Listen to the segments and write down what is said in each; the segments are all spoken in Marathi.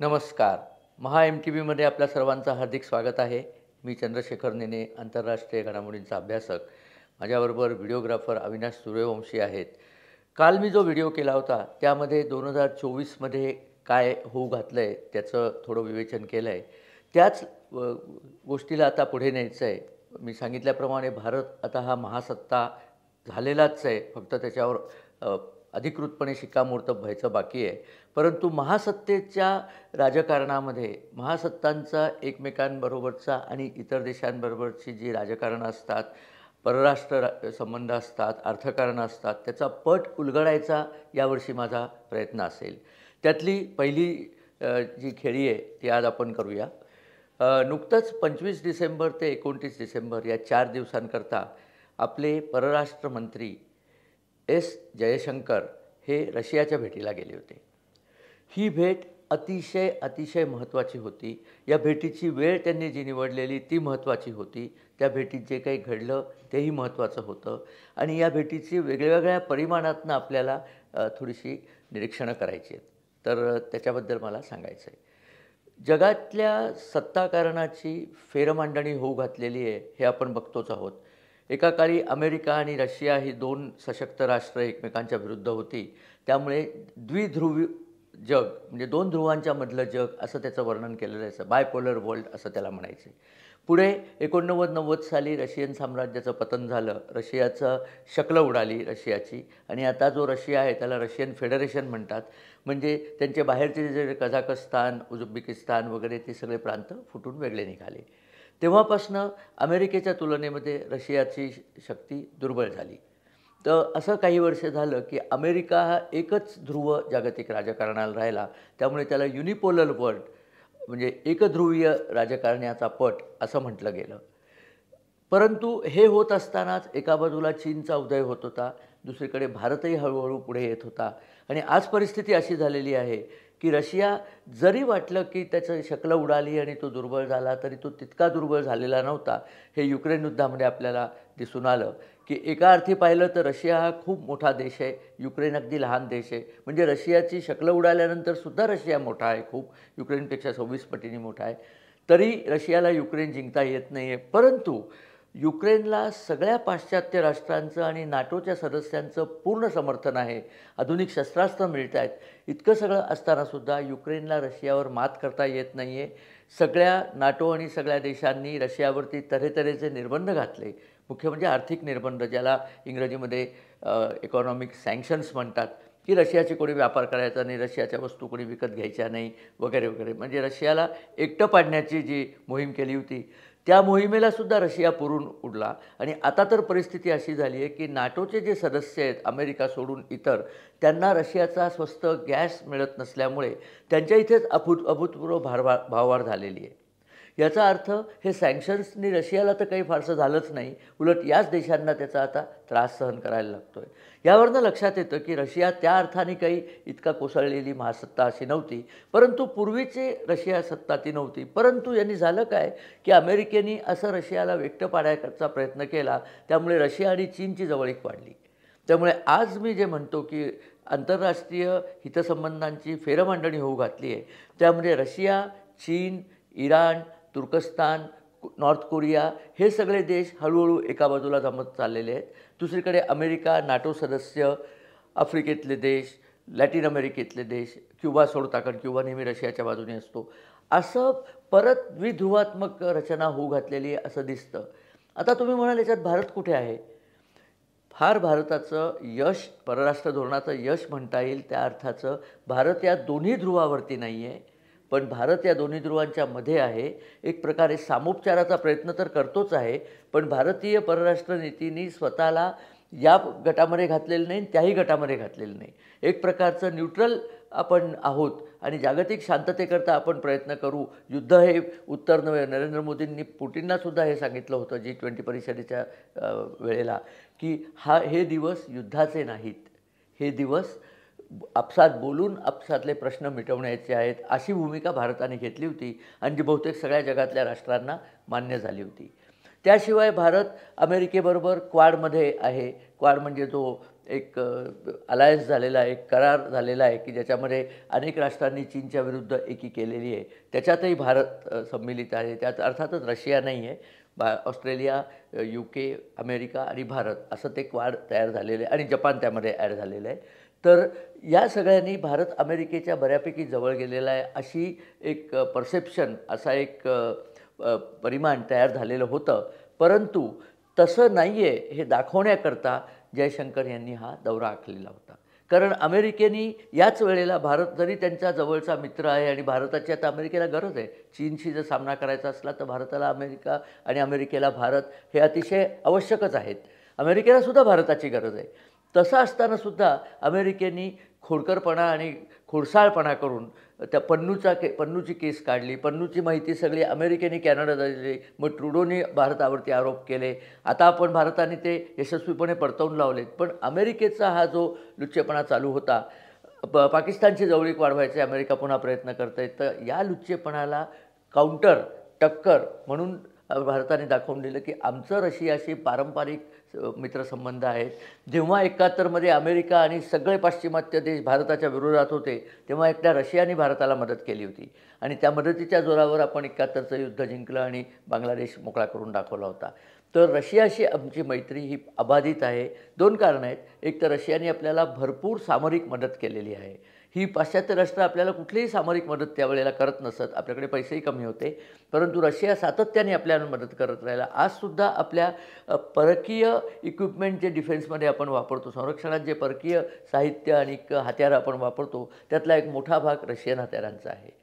नमस्कार महा एम टी व्हीमध्ये आपल्या सर्वांचं हार्दिक स्वागत आहे मी चंद्रशेखर नेने आंतरराष्ट्रीय घडामोडींचा अभ्यासक माझ्याबरोबर व्हिडिओग्राफर अविनाश सूर्यवंशी आहेत काल मी जो व्हिडिओ केला होता त्यामध्ये दोन हजार चोवीसमध्ये काय होऊ घातलं आहे त्याचं थोडं विवेचन केलं आहे त्याच गोष्टीला आता पुढे न्यायचं आहे मी सांगितल्याप्रमाणे भारत आता हा महासत्ता झालेलाच आहे फक्त त्याच्यावर अधिकृतपणे शिक्कामोर्तब व्हायचं बाकी आहे परंतु महासत्तेच्या राजकारणामध्ये महासत्तांचा एकमेकांबरोबरचा आणि इतर देशांबरोबरची जी राजकारणं असतात परराष्ट्र संबंध असतात अर्थकारणं असतात त्याचा पट उलगडायचा यावर्षी माझा प्रयत्न असेल त्यातली पहिली जी खेळी आहे ती आज आपण करूया नुकतंच पंचवीस डिसेंबर ते एकोणतीस डिसेंबर या चार दिवसांकरता आपले परराष्ट्र मंत्री एस जयशंकर हे रशियाच्या भेटीला गेले होते ही भेट अतिशय अतिशय महत्त्वाची होती या भेटीची वेळ त्यांनी जी निवडलेली ती महत्त्वाची होती त्या भेटीत जे काही घडलं तेही महत्त्वाचं होतं आणि या भेटीची वेगळ्यावेगळ्या परिमाणातनं आपल्याला थोडीशी निरीक्षणं करायची आहेत तर त्याच्याबद्दल मला सांगायचं आहे जगातल्या सत्ताकारणाची फेरमांडणी होऊ घातलेली आहे हे आपण बघतोच आहोत एका काळी अमेरिका आणि रशिया ही दोन सशक्त राष्ट्र एकमेकांच्या विरुद्ध होती त्यामुळे द्विध्रुवी जग म्हणजे दोन ध्रुवांच्या मधलं जग असं त्याचं वर्णन केलेलं जायचं बायपोलर वर्ल्ड असं त्याला म्हणायचे पुढे एकोणनव्वद नव्वद साली रशियन साम्राज्याचं पतन झालं रशियाचं शकलं उडाली रशियाची आणि आता जो रशिया आहे त्याला रशियन फेडरेशन म्हणतात म्हणजे त्यांचे बाहेरचे जे कझाकस्तान उझबेकिस्तान वगैरे ते सगळे प्रांत फुटून वेगळे निघाले तेव्हापासनं अमेरिकेच्या तुलनेमध्ये रशियाची शक्ती दुर्बळ झाली तर असं काही वर्ष झालं की अमेरिका हा एकच ध्रुव जागतिक राजकारणाला राहिला त्यामुळे त्याला युनिपोलर वर्ल्ड म्हणजे एकध्रुवीय राजकारण्याचा पट असं म्हटलं गेलं परंतु हे होत असतानाच एका बाजूला चीनचा उदय होत होता दुसरीकडे भारतही हळूहळू पुढे येत होता आणि आज परिस्थिती अशी झालेली आहे की रशिया जरी वाटलं की त्याचं शकलं उडाली आणि तो दुर्बळ झाला तरी तो तितका दुर्बळ झालेला नव्हता हे युक्रेन युद्धामध्ये आपल्याला दिसून आलं की एका अर्थी पाहिलं तर रशिया हा खूप मोठा देश आहे युक्रेन अगदी लहान देश आहे म्हणजे रशियाची शकलं उडाल्यानंतर सुद्धा रशिया मोठा आहे खूप युक्रेनपेक्षा सव्वीस पटीने मोठा आहे तरी रशियाला युक्रेन जिंकता येत नाही आहे परंतु युक्रेनला सगळ्या पाश्चात्य राष्ट्रांचं आणि नाटोच्या सदस्यांचं पूर्ण समर्थन आहे आधुनिक शस्त्रास्त्र मिळत आहेत इतकं सगळं असतानासुद्धा युक्रेनला रशियावर मात करता येत नाही आहे सगळ्या नाटो आणि सगळ्या देशांनी रशियावरती तऱ्हेतऱ्हेचे निर्बंध घातले मुख्य म्हणजे आर्थिक निर्बंध ज्याला इंग्रजीमध्ये इकॉनॉमिक सँक्शन्स म्हणतात की रशियाचे कोणी व्यापार करायचा नाही रशियाच्या वस्तू कोणी विकत घ्यायच्या नाही वगैरे वगैरे म्हणजे रशियाला एकटं पाडण्याची जी मोहीम केली होती त्या मोहिमेला सुद्धा रशिया पुरून उडला आणि आता तर परिस्थिती अशी झाली आहे की नाटोचे जे सदस्य आहेत अमेरिका सोडून इतर त्यांना रशियाचा स्वस्त गॅस मिळत नसल्यामुळे त्यांच्या इथेच अभूत अभूतपूर्व भारवा भाववाढ झालेली आहे याचा अर्थ हे सँक्शन्सनी रशियाला तर काही फारसं झालंच नाही उलट याच देशांना त्याचा आता त्रास सहन करायला लागतो आहे यावरनं लक्षात येतं की रशिया त्या अर्थाने काही इतका कोसळलेली महासत्ता अशी नव्हती परंतु पूर्वीची रशिया सत्ता ती नव्हती परंतु यांनी झालं काय की अमेरिकेने असं रशियाला व्यक्त पाडायचा प्रयत्न केला त्यामुळे रशिया आणि चीनची जवळीक वाढली त्यामुळे आज मी जे म्हणतो की आंतरराष्ट्रीय हितसंबंधांची फेरमांडणी होऊ घातली आहे त्यामध्ये रशिया चीन इराण तुर्कस्तान नॉर्थ कोरिया हे सगळे देश हळूहळू एका बाजूला जमत चाललेले आहेत दुसरीकडे अमेरिका नाटो सदस्य आफ्रिकेतले देश लॅटिन अमेरिकेतले देश क्युबा सोडता कारण क्युबा नेहमी रशियाच्या बाजूने असतो असं परत द्विध्रुवात्मक रचना होऊ घातलेली असं दिसतं आता तुम्ही म्हणाल याच्यात भारत कुठे आहे फार भारताचं यश परराष्ट्र धोरणाचं यश म्हणता येईल त्या अर्थाचं भारत या दोन्ही ध्रुवावरती नाही आहे पण भारत या दोन्ही ध्रुवांच्या मध्ये आहे एक प्रकारे सामोपचाराचा प्रयत्न तर करतोच आहे पण भारतीय परराष्ट्र नीतीने स्वतःला या गटामध्ये घातलेलं नाही त्याही गटामध्ये घातलेलं नाही एक प्रकारचं न्यूट्रल आपण आहोत आणि जागतिक शांततेकरता आपण प्रयत्न करू युद्ध हे उत्तर नव्हे नरेंद्र मोदींनी पुटींनासुद्धा हे सांगितलं होतं जी ट्वेंटी परिषदेच्या वेळेला की हा हे दिवस युद्धाचे नाहीत हे दिवस आपसात बोलून आपसातले प्रश्न मिटवण्याचे आहेत अशी भूमिका भारताने घेतली होती आणि जी बहुतेक सगळ्या जगातल्या राष्ट्रांना मान्य झाली होती त्याशिवाय भारत अमेरिकेबरोबर क्वाडमध्ये आहे क्वाड म्हणजे जो एक अलायन्स झालेला आहे करार झालेला आहे की ज्याच्यामध्ये अनेक राष्ट्रांनी चीनच्या विरुद्ध एकी केलेली आहे त्याच्यातही भारत सम्मिलित आहे त्यात अर्थातच रशिया नाही आहे बा ऑस्ट्रेलिया यू के अमेरिका आणि भारत असं ते क्वाड तयार झालेलं आहे आणि जपान त्यामध्ये ॲड झालेलं आहे तर या सगळ्यांनी भारत अमेरिकेच्या बऱ्यापैकी जवळ गेलेला आहे अशी एक परसेप्शन असा एक परिमाण तयार झालेलं होतं परंतु तसं नाही आहे हे दाखवण्याकरता जयशंकर यांनी हा दौरा आखलेला होता कारण अमेरिकेनी याच वेळेला भारत जरी त्यांचा जवळचा मित्र आहे आणि भारताची आता अमेरिकेला गरज आहे चीनशी जर सामना करायचा असला तर भारताला अमेरिका आणि अमेरिकेला भारत हे अतिशय आवश्यकच आहेत अमेरिकेलासुद्धा भारताची गरज आहे तसं असतानासुद्धा अमेरिकेनी खोडकरपणा आणि खोडसाळपणा करून त्या पन्नूचा के पन्नूची केस काढली पन्नूची माहिती सगळी अमेरिकेने कॅनडाला दिली मग ट्रुडोने भारतावरती आरोप केले आता आपण भारताने ते यशस्वीपणे परतवून लावलेत पण अमेरिकेचा हा जो लुच्चेपणा चालू होता प पाकिस्तानची जवळीक वाढवायचे अमेरिका पुन्हा प्रयत्न करत आहे तर या लुच्चेपणाला काउंटर टक्कर म्हणून भारताने दाखवून दिलं की आमचं रशियाशी पारंपरिक मित्रसंबंध आहेत जेव्हा एकाहत्तरमध्ये अमेरिका आणि सगळे पाश्चिमात्य देश भारताच्या विरोधात होते तेव्हा एकट्या रशियाने भारताला मदत केली होती आणि त्या मदतीच्या जोरावर आपण एकाहत्तरचं युद्ध जिंकलं आणि बांगलादेश मोकळा करून दाखवला होता तर रशियाशी आमची मैत्री ही अबाधित आहे दोन कारणं आहेत एक तर रशियाने आपल्याला भरपूर सामरिक मदत केलेली आहे ही पाश्चात्य राष्ट्र आपल्याला कुठलीही सामरिक मदत त्यावेळेला करत नसत आपल्याकडे पैसेही कमी होते परंतु रशिया सातत्याने आपल्याला मदत करत राहिला आजसुद्धा आपल्या परकीय इक्विपमेंट जे डिफेन्समध्ये आपण वापरतो संरक्षणात जे परकीय साहित्य आणि हत्यारं आपण वापरतो त्यातला एक मोठा भाग रशियन हत्यारांचा आहे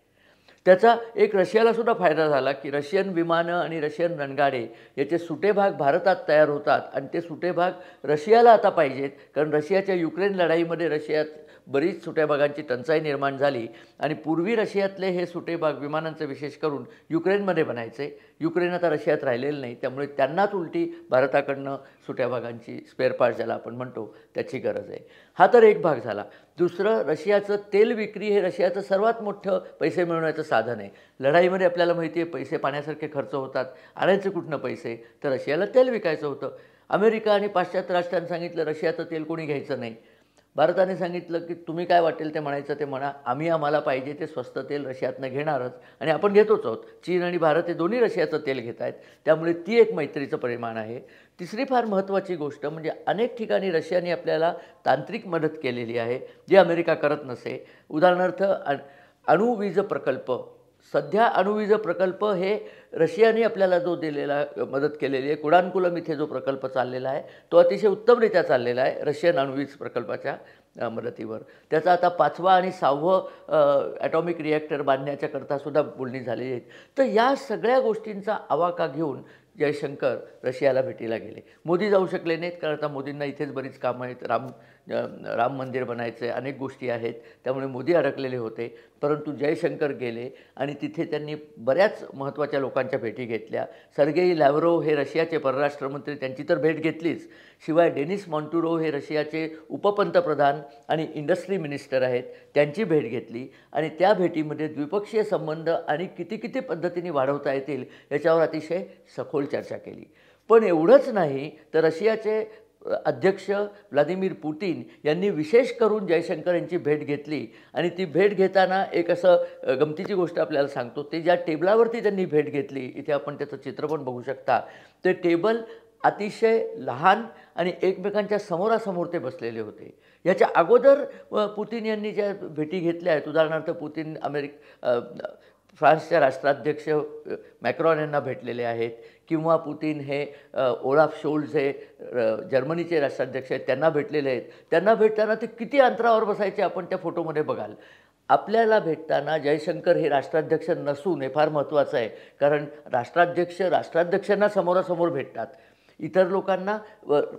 त्याचा एक रशियालासुद्धा फायदा झाला की रशियन विमानं आणि रशियन रणगाडे याचे सुटे भाग भारतात तयार होतात आणि ते सुटे भाग रशियाला आता पाहिजेत कारण रशियाच्या युक्रेन लढाईमध्ये रशियात बरीच सुट्या भागांची टंचाई निर्माण झाली आणि पूर्वी रशियातले हे सुटे भाग विमानांचं विशेष करून युक्रेनमध्ये बनायचे युक्रेन आता रशियात राहिलेलं नाही त्यामुळे त्यांनाच उलटी भारताकडनं सुट्या भागांची स्पेअर पार्ट ज्याला आपण म्हणतो त्याची गरज आहे हा तर एक भाग झाला दुसरं रशियाचं तेल विक्री हे रशियाचं सर्वात मोठं पैसे मिळवण्याचं साधन आहे लढाईमध्ये आपल्याला माहिती आहे पैसे पाण्यासारखे खर्च होतात आणायचं कुठनं पैसे तर रशियाला तेल विकायचं होतं अमेरिका आणि पाश्चात्य राष्ट्रांनी सांगितलं रशियाचं तेल कोणी घ्यायचं नाही भारताने सांगितलं की तुम्ही काय वाटेल ते म्हणायचं ते म्हणा आम्ही आम्हाला पाहिजे ते स्वस्त तेल रशियातनं घेणारच आणि आपण घेतोच आहोत चीन आणि भारत हे दोन्ही रशियाचं तेल घेत आहेत त्यामुळे ती एक मैत्रीचं परिमाण आहे तिसरी फार महत्त्वाची गोष्ट म्हणजे अनेक ठिकाणी रशियाने आपल्याला तांत्रिक मदत केलेली आहे जी अमेरिका करत नसे उदाहरणार्थ अणुवीज प्रकल्प सध्या अणुवीज प्रकल्प हे रशियाने आपल्याला जो दिलेला मदत केलेली आहे कुडानकुलम इथे जो प्रकल्प चाललेला आहे तो अतिशय उत्तमरित्या चाललेला आहे रशियन अणुवीज प्रकल्पाच्या मदतीवर त्याचा आता पाचवा आणि सहावं ॲटॉमिक रिॲक्टर बांधण्याच्याकरता सुद्धा बोलणी झालेली आहेत तर या सगळ्या गोष्टींचा आवाका घेऊन जयशंकर रशियाला भेटीला गेले मोदी जाऊ शकले नाहीत कारण आता मोदींना इथेच बरीच कामं आहेत राम राम मंदिर बनायचं अनेक गोष्टी आहेत त्यामुळे मोदी अडकलेले होते परंतु जयशंकर गेले आणि तिथे त्यांनी बऱ्याच महत्त्वाच्या लोकांच्या भेटी घेतल्या सर्गेई लॅवरोव हे रशियाचे परराष्ट्रमंत्री त्यांची तर भेट घेतलीच शिवाय डेनिस मॉन्टुरोव हे रशियाचे उपपंतप्रधान आणि इंडस्ट्री मिनिस्टर आहेत त्यांची भेट घेतली आणि त्या भेटीमध्ये द्विपक्षीय संबंध आणि किती किती पद्धतीने वाढवता येतील याच्यावर अतिशय सखोल चर्चा केली पण एवढंच नाही तर रशियाचे अध्यक्ष व्लादिमीर पुतीन यांनी विशेष करून जयशंकर यांची भेट घेतली आणि ती भेट घेताना एक असं गमतीची गोष्ट आपल्याला सांगतो ते ज्या टेबलावरती त्यांनी भेट घेतली इथे आपण त्याचं चित्र पण बघू शकता ते टेबल अतिशय लहान आणि एकमेकांच्या समोरासमोर ते बसलेले होते याच्या अगोदर पुतीन यांनी ज्या भेटी घेतल्या आहेत उदाहरणार्थ पुतीन अमेरिक फ्रान्सच्या राष्ट्राध्यक्ष मॅक्रॉन यांना भेटलेले आहेत किंवा पुतीन हे ओळाफ शोल्ज हे जर्मनीचे राष्ट्राध्यक्ष आहेत त्यांना भेटलेले आहेत त्यांना भेटताना ते किती अंतरावर बसायचे आपण त्या फोटोमध्ये बघाल आपल्याला भेटताना जयशंकर हे राष्ट्राध्यक्ष नसून हे फार महत्त्वाचं आहे कारण राष्ट्राध्यक्ष राष्ट्राध्यक्षांना समोरासमोर भेटतात इतर लोकांना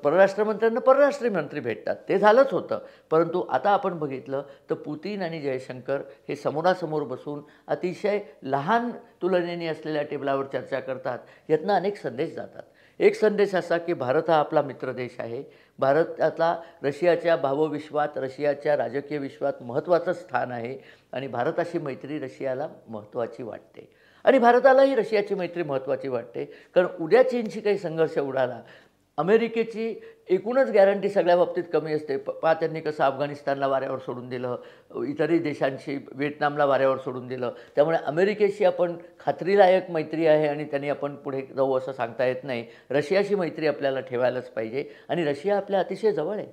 परराष्ट्रमंत्र्यांना परराष्ट्रीय मंत्री भेटतात ते झालंच होतं परंतु आता आपण बघितलं तर पुतीन आणि जयशंकर हे समोरासमोर बसून अतिशय लहान तुलनेने असलेल्या टेबलावर चर्चा करतात यातनं अनेक संदेश जातात एक संदेश असा की भारत हा आपला मित्र देश आहे भारताचा रशियाच्या भावविश्वात रशियाच्या राजकीय विश्वात महत्त्वाचं स्थान आहे आणि भारताशी मैत्री रशियाला महत्त्वाची वाटते आणि भारतालाही रशियाची मैत्री महत्त्वाची वाटते कारण उद्या चीनशी काही संघर्ष उडाला अमेरिकेची एकूणच गॅरंटी सगळ्या बाबतीत कमी असते प पा त्यांनी कसं अफगाणिस्तानला वाऱ्यावर सोडून दिलं इतरही देशांशी व्हिएतनामला वाऱ्यावर सोडून दिलं त्यामुळे अमेरिकेशी आपण खात्रीलायक मैत्री आहे आणि त्यांनी आपण पुढे जाऊ असं सांगता येत नाही रशियाशी मैत्री आपल्याला ठेवायलाच पाहिजे आणि रशिया आपल्या अतिशय जवळ आहे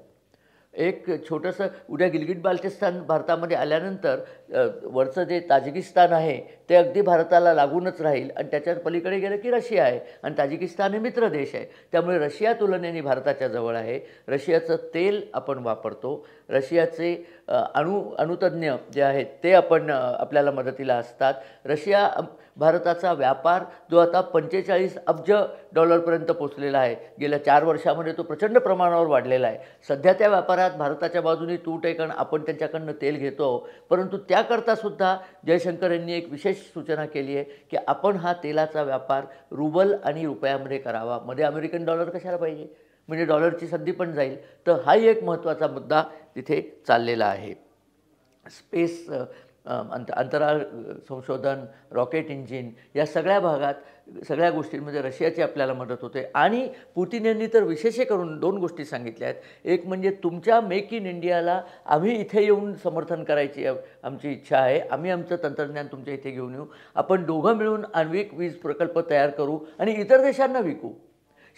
एक छोटंसं उद्या गिलगिट बाल्टिस्तान भारतामध्ये आल्यानंतर वरचं जे ताजिकिस्तान आहे ते अगदी भारताला लागूनच राहील आणि त्याच्यात पलीकडे गेलं की रशिया आहे आणि ताजिकिस्तान हे मित्र देश आहे त्यामुळे रशिया तुलनेने भारताच्या जवळ आहे रशियाचं तेल आपण वापरतो रशियाचे अणु अणुतज्ञ जे आहेत ते आपण आपल्याला मदतीला असतात रशिया भारताचा व्यापार जो आता पंचेचाळीस अब्ज डॉलरपर्यंत पोचलेला आहे गेल्या चार वर्षामध्ये तो प्रचंड प्रमाणावर वाढलेला आहे सध्या त्या व्यापारात भारताच्या बाजूने तूट आहे कारण आपण त्यांच्याकडनं तेल घेतो परंतु त्या त्याकरता सुद्धा जयशंकर यांनी एक विशेष सूचना केली आहे की आपण हा तेलाचा व्यापार रुबल आणि रुपयामध्ये करावा मध्ये अमेरिकन डॉलर कशाला पाहिजे म्हणजे डॉलरची संधी पण जाईल तर हाही एक महत्त्वाचा मुद्दा तिथे चाललेला आहे स्पेस अंत अंतराळ संशोधन रॉकेट इंजिन या सगळ्या भागात सगळ्या गोष्टींमध्ये रशियाची आपल्याला मदत होते आणि पुतीन यांनी तर विशेष करून दोन गोष्टी सांगितल्या आहेत एक म्हणजे तुमच्या मेक इन इंडियाला आम्ही इथे येऊन समर्थन करायची आमची इच्छा आहे आम्ही आमचं तंत्रज्ञान तुमच्या इथे घेऊन येऊ आपण दोघं मिळून आण्विक वीज प्रकल्प तयार करू आणि इतर देशांना विकू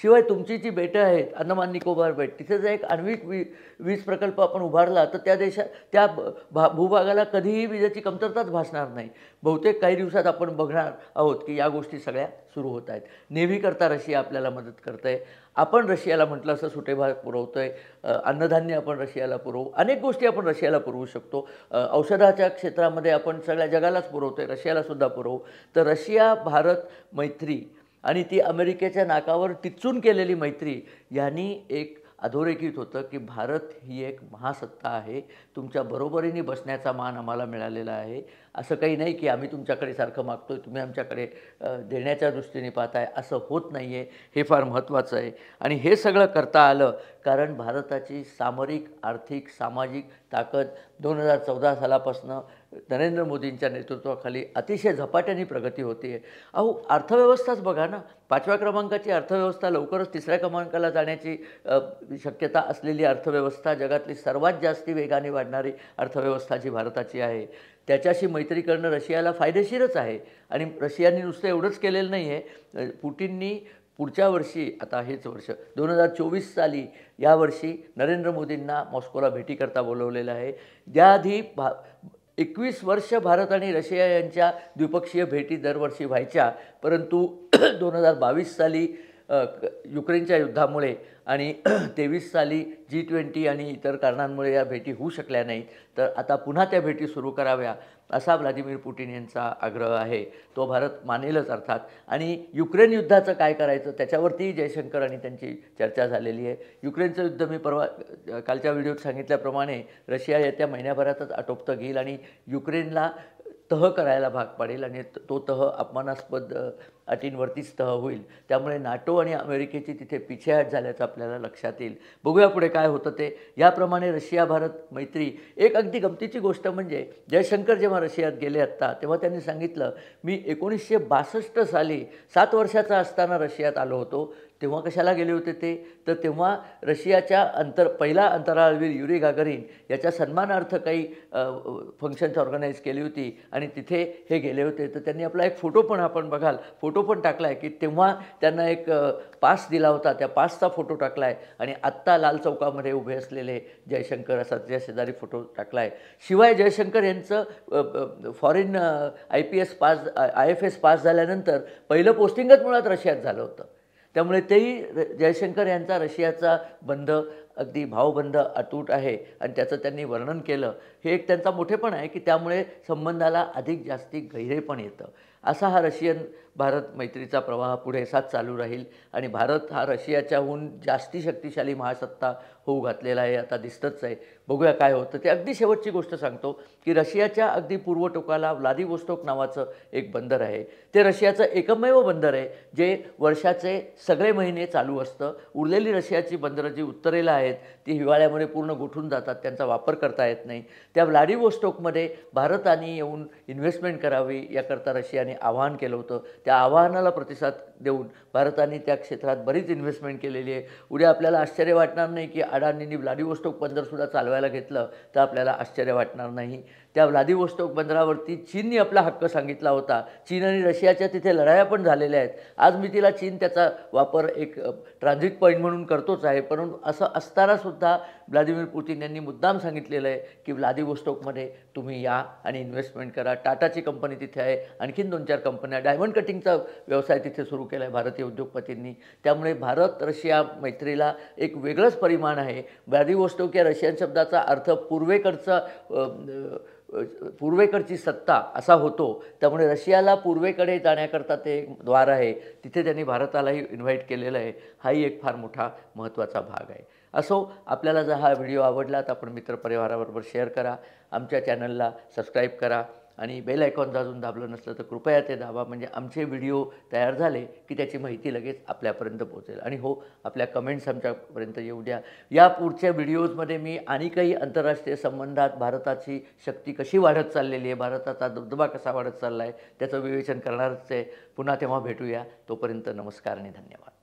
शिवाय तुमची जी बेटं आहेत अंदमान निकोबार बेट तिथे जर एक आण्विक वी वीज प्रकल्प आपण उभारला तर त्या देशा त्या भा भूभागाला कधीही विजेची कमतरताच भासणार नाही बहुतेक काही दिवसात आपण बघणार आहोत की या गोष्टी सगळ्या सुरू होत आहेत नेव्हीकरता रशिया आपल्याला मदत करत आहे आपण रशियाला म्हटलं असं सुटे भाग पुरवतो आहे अन्नधान्य आपण रशियाला पुरवू अनेक गोष्टी आपण रशियाला पुरवू शकतो औषधाच्या क्षेत्रामध्ये आपण सगळ्या जगालाच पुरवतो आहे रशियालासुद्धा पुरवू तर रशिया भारत मैत्री आणि ती अमेरिकेच्या नाकावर टिचून केलेली मैत्री यांनी एक अधोरेखित होतं की भारत ही एक महासत्ता आहे तुमच्या बरोबरीने बसण्याचा मान आम्हाला मिळालेला आहे असं काही नाही की आम्ही तुमच्याकडे सारखं मागतो तुम्ही आमच्याकडे देण्याच्या दृष्टीने पाहताय असं होत नाही आहे हे फार महत्त्वाचं आहे आणि हे सगळं करता आलं कारण भारताची सामरिक आर्थिक सामाजिक ताकद दोन हजार चौदा सालापासनं नरेंद्र मोदींच्या नेतृत्वाखाली अतिशय झपाट्याने प्रगती होते आहे अहो अर्थव्यवस्थाच बघा ना पाचव्या क्रमांकाची अर्थव्यवस्था लवकरच तिसऱ्या क्रमांकाला जाण्याची शक्यता असलेली अर्थव्यवस्था जगातली सर्वात जास्ती वेगाने वाढणारी अर्थव्यवस्था जी भारताची आहे त्याच्याशी मैत्री करणं रशियाला फायदेशीरच आहे आणि रशियाने नुसतं एवढंच केलेलं नाही आहे पुटींनी पुढच्या वर्षी आता हेच वर्ष दोन हजार चोवीस साली यावर्षी नरेंद्र मोदींना मॉस्कोला भेटीकरता बोलवलेलं आहे ज्याआधी भा एकवीस वर्ष भारत आणि रशिया यांच्या द्विपक्षीय भेटी दरवर्षी व्हायच्या परंतु दोन हजार बावीस साली युक्रेनच्या युद्धामुळे आणि तेवीस साली जी ट्वेंटी आणि इतर कारणांमुळे या भेटी होऊ शकल्या नाहीत तर आता पुन्हा त्या भेटी सुरू कराव्या असा व्लादिमीर पुटिन यांचा आग्रह आहे तो भारत मानेलच अर्थात आणि युक्रेन युद्धाचं काय करायचं त्याच्यावरती जयशंकर आणि त्यांची चर्चा झालेली आहे युक्रेनचं युद्ध मी परवा कालच्या व्हिडिओत सांगितल्याप्रमाणे रशिया येत्या महिन्याभरातच आटोपतं घेईल आणि युक्रेनला तह करायला भाग पाडेल आणि तो तह अपमानास्पद अटींवरतीच स्तह होईल त्यामुळे नाटो आणि अमेरिकेची तिथे पिछेहाट झाल्याचं आपल्याला लक्षात येईल बघूया पुढे काय होतं ते याप्रमाणे रशिया भारत मैत्री एक अगदी गमतीची गोष्ट म्हणजे जयशंकर जेव्हा रशियात गेले आत्ता तेव्हा त्यांनी सांगितलं मी एकोणीसशे बासष्ट साली सात वर्षाचा असताना रशियात आलो होतो तेव्हा कशाला गेले होते ते तर तेव्हा रशियाच्या अंतर पहिला अंतराळवीर युरी गागरीन याच्या सन्मानार्थ काही फंक्शन्स ऑर्गनाईज केली होती आणि तिथे हे गेले होते तर त्यांनी आपला एक फोटो पण आपण बघाल फोटो पण टाकला आहे की तेव्हा त्यांना एक पास दिला होता त्या पासचा फोटो टाकला आहे आणि आत्ता लाल चौकामध्ये उभे असलेले जयशंकर असा त्या शेजारी फोटो टाकला आहे शिवाय जयशंकर यांचं foreign I P S pass I F S pass झाल्यानंतर पहिलं पोस्टिंगच मुळात रशियात झालं होतं त्यामुळे तेही जयशंकर यांचा रशियाचा बंध अगदी भावबंध अतूट आहे आणि त्याचं त्यांनी वर्णन केलं हे एक त्यांचा मोठेपण आहे की त्यामुळे संबंधाला अधिक जास्ती गहिरेपण येतं असा हा रशियन भारत मैत्रीचा प्रवाह पुढे साथ चालू राहील आणि भारत हा रशियाच्याहून जास्ती शक्तिशाली महासत्ता होऊ घातलेला आहे आता दिसतंच आहे बघूया काय होतं ते अगदी शेवटची गोष्ट सांगतो की रशियाच्या अगदी पूर्व टोकाला व्लादिवोस्टोक नावाचं एक बंदर आहे ते रशियाचं एकमेव बंदर आहे जे वर्षाचे सगळे महिने चालू असतं उरलेली रशियाची बंदरं जी उत्तरेला आहेत ती हिवाळ्यामध्ये पूर्ण गोठून जातात त्यांचा वापर करता येत नाही त्या व्लादिवोस्टोकमध्ये भारताने येऊन इन्व्हेस्टमेंट करावी याकरता रशियाने आवाहन केलं होतं त्या आवाहनाला प्रतिसाद देऊन भारताने त्या क्षेत्रात बरीच इन्व्हेस्टमेंट केलेली आहे उद्या आपल्याला आश्चर्य वाटणार नाही की अडाणींनी व्लादिवोस्टोक बंदरसुद्धा चालवायला घेतलं तर आपल्याला आश्चर्य वाटणार नाही त्या व्लादिवोस्टोक बंदरावरती चीननी आपला हक्क सांगितला होता चीन आणि रशियाच्या तिथे लढाया पण झालेल्या आहेत आज मी तिला चीन त्याचा वापर एक ट्रान्झिट पॉईंट म्हणून करतोच आहे परंतु असं असतानासुद्धा व्लादिमीर पुतीन यांनी मुद्दाम सांगितलेलं आहे की व्लादिवोस्टोकमध्ये तुम्ही या आणि इन्व्हेस्टमेंट करा टाटाची कंपनी तिथे आहे आणखीन दोन चार कंपन्या डायमंड कटिंगचा व्यवसाय तिथे सुरू केला आहे भारतीय उद्योगपतींनी त्यामुळे भारत रशिया मैत्रीला एक वेगळंच परिमाण आहे वस्तू की रशियन शब्दाचा अर्थ पूर्वेकडचा पूर्वेकडची सत्ता असा होतो त्यामुळे रशियाला पूर्वेकडे जाण्याकरता ते एक द्वार आहे तिथे त्यांनी भारतालाही इन्व्हाइट केलेलं आहे हाही एक फार मोठा महत्त्वाचा भाग आहे असो आपल्याला जर हा व्हिडिओ आवडला तर आपण मित्रपरिवाराबरोबर शेअर करा आमच्या चॅनलला सबस्क्राईब करा आणि बेल आयकॉन दाजून दाबलं नसलं तर कृपया ते दाबा म्हणजे आमचे व्हिडिओ तयार झाले की त्याची माहिती लगेच आपल्यापर्यंत पोहोचेल आणि हो आपल्या कमेंट्स आमच्यापर्यंत येऊ द्या या पुढच्या व्हिडिओजमध्ये मी आणि काही आंतरराष्ट्रीय संबंधात भारताची शक्ती कशी वाढत चाललेली आहे भारताचा दबदबा कसा वाढत चालला आहे त्याचं विवेचन करणारच आहे पुन्हा तेव्हा भेटूया तोपर्यंत नमस्कार आणि धन्यवाद